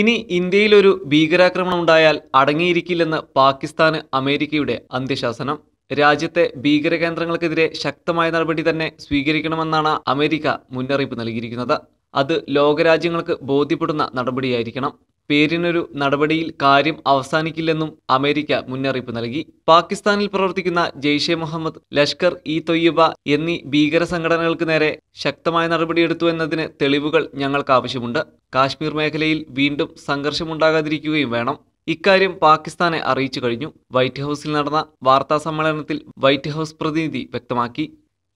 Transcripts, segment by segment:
ഇനി ഇന്ത്യയിലൊരു ഭീകരാക്രമണം ഉണ്ടായാൽ അടങ്ങിയിരിക്കില്ലെന്ന് പാകിസ്ഥാന് അമേരിക്കയുടെ അന്ത്യശാസനം രാജ്യത്തെ ഭീകരകേന്ദ്രങ്ങൾക്കെതിരെ ശക്തമായ നടപടി തന്നെ സ്വീകരിക്കണമെന്നാണ് അമേരിക്ക മുന്നറിയിപ്പ് നൽകിയിരിക്കുന്നത് അത് ലോകരാജ്യങ്ങൾക്ക് ബോധ്യപ്പെടുന്ന നടപടിയായിരിക്കണം പേരിനൊരു നടപടിയിൽ കാര്യം അവസാനിക്കില്ലെന്നും അമേരിക്ക മുന്നറിയിപ്പ് നൽകി പാകിസ്ഥാനിൽ പ്രവർത്തിക്കുന്ന ജെയ്ഷെ മുഹമ്മദ് ലഷ്കർ ഇ തൊയ്യബ എന്നീ ഭീകര സംഘടനകൾക്ക് നേരെ ശക്തമായ നടപടിയെടുത്തു എന്നതിന് തെളിവുകൾ ഞങ്ങൾക്ക് ആവശ്യമുണ്ട് കാശ്മീർ മേഖലയിൽ വീണ്ടും സംഘർഷമുണ്ടാകാതിരിക്കുകയും വേണം ഇക്കാര്യം പാകിസ്ഥാനെ അറിയിച്ചു കഴിഞ്ഞു വൈറ്റ് ഹൗസിൽ നടന്ന വാർത്താ സമ്മേളനത്തിൽ വൈറ്റ് ഹൗസ് പ്രതിനിധി വ്യക്തമാക്കി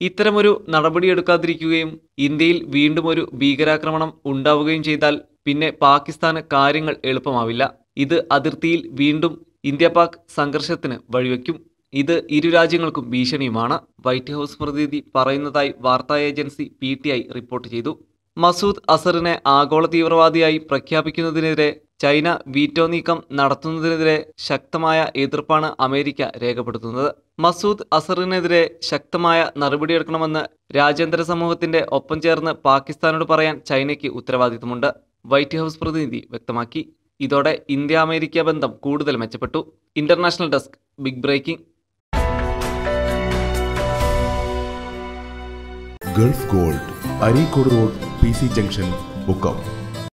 ഇത്തരമൊരു നടപടിയെടുക്കാതിരിക്കുകയും ഇന്ത്യയിൽ വീണ്ടും ഒരു ഭീകരാക്രമണം ഉണ്ടാവുകയും ചെയ്താൽ പിന്നെ പാകിസ്ഥാന് കാര്യങ്ങൾ എളുപ്പമാവില്ല ഇത് അതിർത്തിയിൽ വീണ്ടും ഇന്ത്യ പാക് സംഘർഷത്തിന് വഴിവെക്കും ഇത് ഇരു രാജ്യങ്ങൾക്കും ഭീഷണിയുമാണ് വൈറ്റ് ഹൗസ് പ്രതിനിധി പറയുന്നതായി വാർത്താ ഏജൻസി പി റിപ്പോർട്ട് ചെയ്തു മസൂദ് അസറിനെ ആഗോള തീവ്രവാദിയായി പ്രഖ്യാപിക്കുന്നതിനെതിരെ ചൈന വീറ്റോ നീക്കം നടത്തുന്നതിനെതിരെ ശക്തമായ എതിർപ്പാണ് അമേരിക്ക രേഖപ്പെടുത്തുന്നത് മസൂദ് അസറിനെതിരെ ശക്തമായ നടപടിയെടുക്കണമെന്ന് രാജ്യാന്തര സമൂഹത്തിന്റെ ഒപ്പം ചേർന്ന് പാകിസ്ഥാനോട് പറയാൻ ചൈനയ്ക്ക് ഉത്തരവാദിത്തമുണ്ട് വൈറ്റ് ഹൗസ് പ്രതിനിധി വ്യക്തമാക്കി ഇതോടെ ഇന്ത്യ അമേരിക്ക ബന്ധം കൂടുതൽ മെച്ചപ്പെട്ടു international desk big breaking Gulf gold Areekode road P C junction become